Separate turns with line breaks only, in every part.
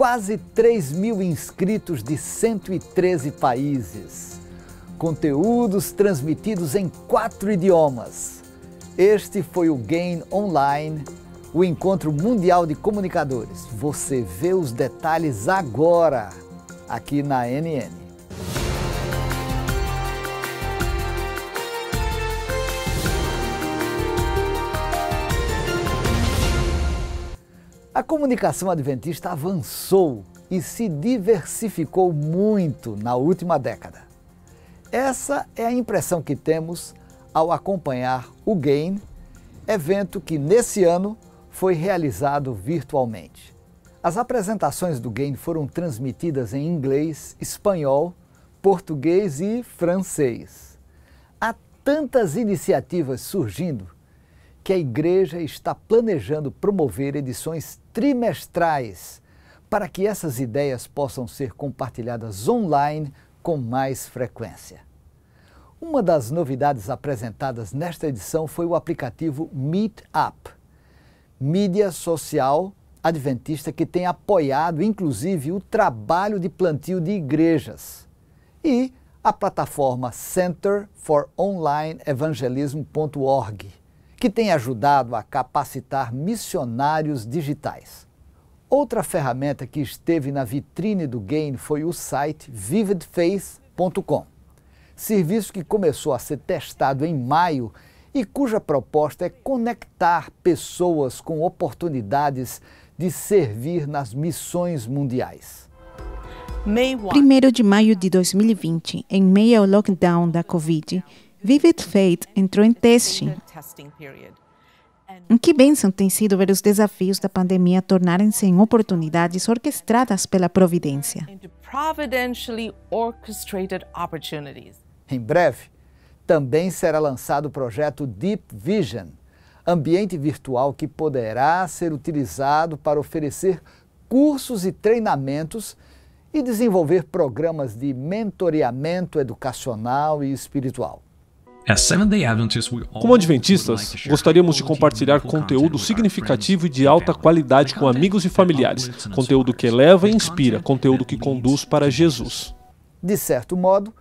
quase 3 mil inscritos de 113 países. Conteúdos transmitidos em quatro idiomas. Este foi o Gain Online, o encontro mundial de comunicadores. Você vê os detalhes agora, aqui na NN. A comunicação adventista avançou e se diversificou muito na última década. Essa é a impressão que temos ao acompanhar o GAIN, evento que nesse ano foi realizado virtualmente. As apresentações do GAIN foram transmitidas em inglês, espanhol, português e francês. Há tantas iniciativas surgindo que a igreja está planejando promover edições trimestrais, para que essas ideias possam ser compartilhadas online com mais frequência. Uma das novidades apresentadas nesta edição foi o aplicativo Meetup, mídia social adventista que tem apoiado, inclusive, o trabalho de plantio de igrejas. E a plataforma Center for Online Evangelism.org que tem ajudado a capacitar missionários digitais. Outra ferramenta que esteve na vitrine do Gain foi o site vividface.com, serviço que começou a ser testado em maio e cuja proposta é conectar pessoas com oportunidades de servir nas missões mundiais. 1 de maio de 2020, em meio ao lockdown da Covid, Vivid Fate entrou em teste. Que bênção tem sido ver os desafios da pandemia tornarem-se em oportunidades orquestradas pela providência. Em breve, também será lançado o projeto Deep Vision, ambiente virtual que poderá ser utilizado para oferecer cursos e treinamentos e desenvolver programas de mentoreamento educacional e espiritual.
Como adventistas, gostaríamos de compartilhar conteúdo significativo e de alta qualidade com amigos e familiares, conteúdo que eleva e inspira, conteúdo que conduz para Jesus.
De certo modo,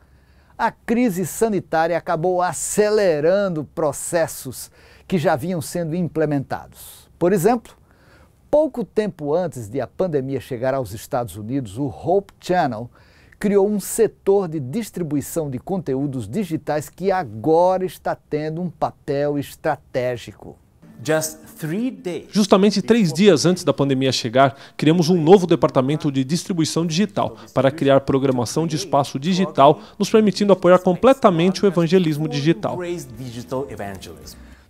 a crise sanitária acabou acelerando processos que já vinham sendo implementados. Por exemplo, pouco tempo antes de a pandemia chegar aos Estados Unidos, o Hope Channel criou um setor de distribuição de conteúdos digitais que agora está tendo um papel estratégico.
Justamente três dias antes da pandemia chegar, criamos um novo departamento de distribuição digital para criar programação de espaço digital, nos permitindo apoiar
completamente o evangelismo digital.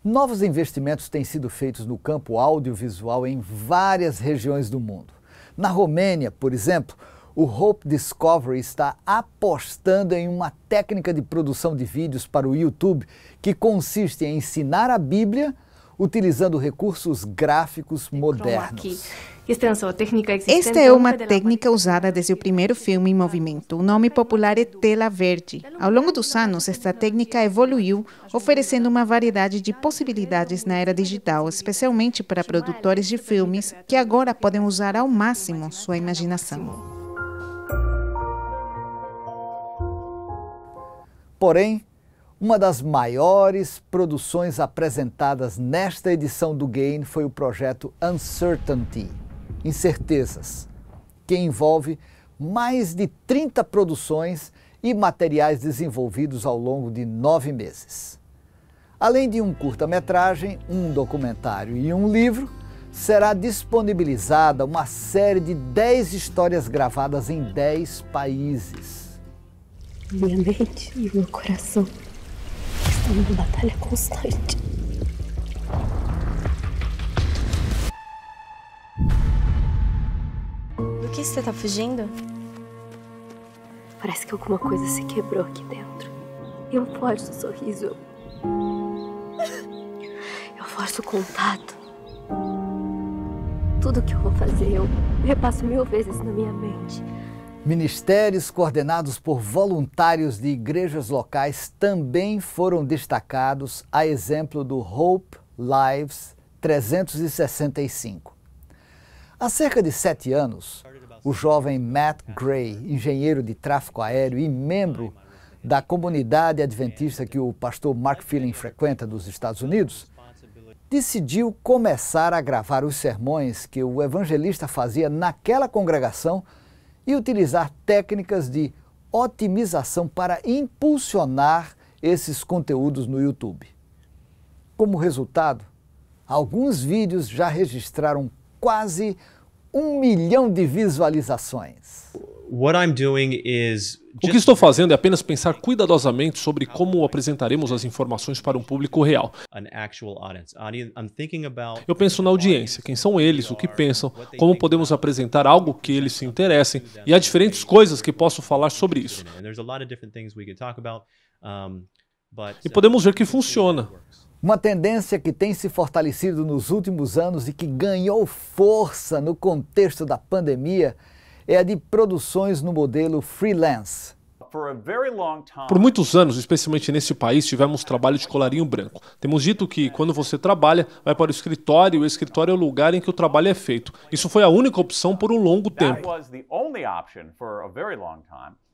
Novos investimentos têm sido feitos no campo audiovisual em várias regiões do mundo. Na Romênia, por exemplo, o Hope Discovery está apostando em uma técnica de produção de vídeos para o YouTube que consiste em ensinar a Bíblia utilizando recursos gráficos modernos. Esta é, é uma técnica usada desde o primeiro filme em movimento. O nome popular é tela verde. Ao longo dos anos, esta técnica é evoluiu, oferecendo uma variedade de possibilidades na era digital, especialmente é para produtores de filmes que agora podem usar ao máximo sua imaginação. Porém, uma das maiores produções apresentadas nesta edição do Gain foi o projeto Uncertainty, Incertezas, que envolve mais de 30 produções e materiais desenvolvidos ao longo de nove meses. Além de um curta-metragem, um documentário e um livro, será disponibilizada uma série de 10 histórias gravadas em 10 países. Minha mente e
meu coração estão numa batalha constante.
Do que você está fugindo? Parece que alguma coisa se quebrou aqui dentro.
Eu forço o sorriso. Eu forço o contato tudo que eu vou fazer, eu repasso mil vezes
na minha mente. Ministérios coordenados por voluntários de igrejas locais também foram destacados, a exemplo do Hope Lives 365. Há cerca de sete anos, o jovem Matt Gray, engenheiro de tráfego aéreo e membro da comunidade adventista que o pastor Mark Feeling frequenta dos Estados Unidos, decidiu começar a gravar os sermões que o evangelista fazia naquela congregação e utilizar técnicas de otimização para impulsionar esses conteúdos no YouTube. Como resultado, alguns vídeos já registraram quase um milhão de visualizações.
What I'm doing is o que estou fazendo é apenas pensar cuidadosamente sobre como apresentaremos as informações para um público real. Eu penso na audiência, quem são eles, o que pensam, como podemos apresentar algo que eles se interessem, e há diferentes coisas que posso falar sobre isso.
E podemos ver que funciona. Uma tendência que tem se fortalecido nos últimos anos e que ganhou força no contexto da pandemia é a de produções no modelo freelance. Por muitos
anos, especialmente nesse país, tivemos trabalho de colarinho branco. Temos dito que quando você trabalha, vai para o escritório, e o escritório é o lugar em que o trabalho é feito. Isso foi a única opção por um longo tempo.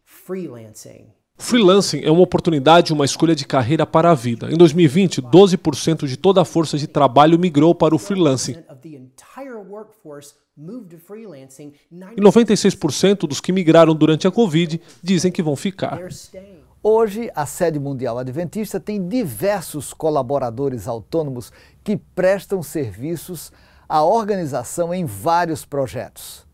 Freelancing. Freelancing é uma oportunidade, uma escolha de carreira para a vida. Em 2020, 12% de toda a força de trabalho migrou para o freelancing. E 96% dos que migraram durante a Covid dizem que vão ficar.
Hoje, a sede mundial adventista tem diversos colaboradores autônomos que prestam serviços à organização em vários projetos.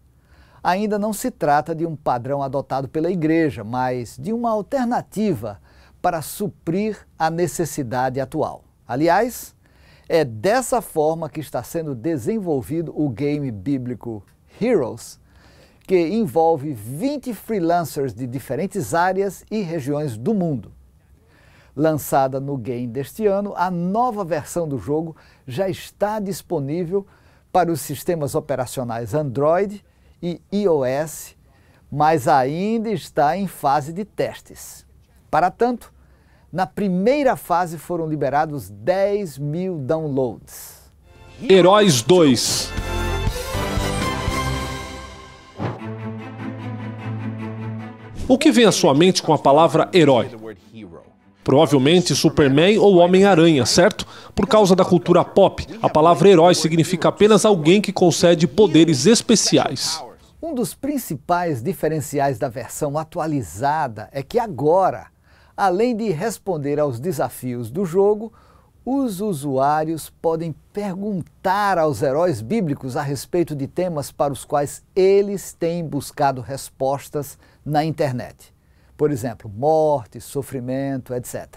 Ainda não se trata de um padrão adotado pela igreja, mas de uma alternativa para suprir a necessidade atual. Aliás, é dessa forma que está sendo desenvolvido o game bíblico Heroes, que envolve 20 freelancers de diferentes áreas e regiões do mundo. Lançada no game deste ano, a nova versão do jogo já está disponível para os sistemas operacionais Android e iOS, mas ainda está em fase de testes. Para tanto, na primeira fase foram liberados 10 mil downloads.
Heróis 2 O que vem à sua mente com a palavra herói? Provavelmente Superman ou Homem-Aranha, certo? Por causa da cultura pop, a palavra herói significa apenas alguém que concede poderes especiais.
Um dos principais diferenciais da versão atualizada é que agora Além de responder aos desafios do jogo, os usuários podem perguntar aos heróis bíblicos a respeito de temas para os quais eles têm buscado respostas na internet. Por exemplo, morte, sofrimento, etc.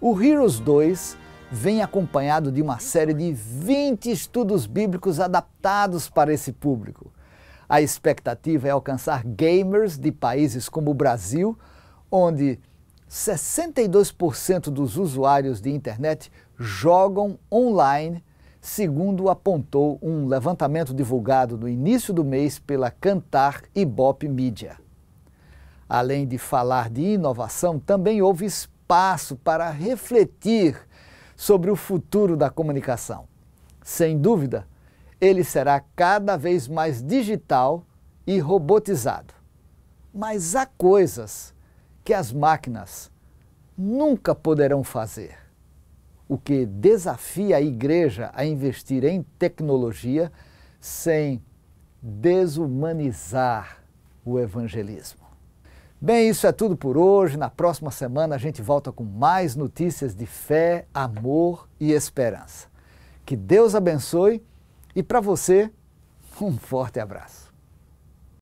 O Heroes 2 vem acompanhado de uma série de 20 estudos bíblicos adaptados para esse público. A expectativa é alcançar gamers de países como o Brasil, onde 62% dos usuários de internet jogam online, segundo apontou um levantamento divulgado no início do mês pela Cantar Ibop Media. Além de falar de inovação, também houve espaço para refletir sobre o futuro da comunicação. Sem dúvida, ele será cada vez mais digital e robotizado. Mas há coisas que as máquinas nunca poderão fazer. O que desafia a igreja a investir em tecnologia sem desumanizar o evangelismo. Bem, isso é tudo por hoje. Na próxima semana a gente volta com mais notícias de fé, amor e esperança. Que Deus abençoe e para você, um forte abraço.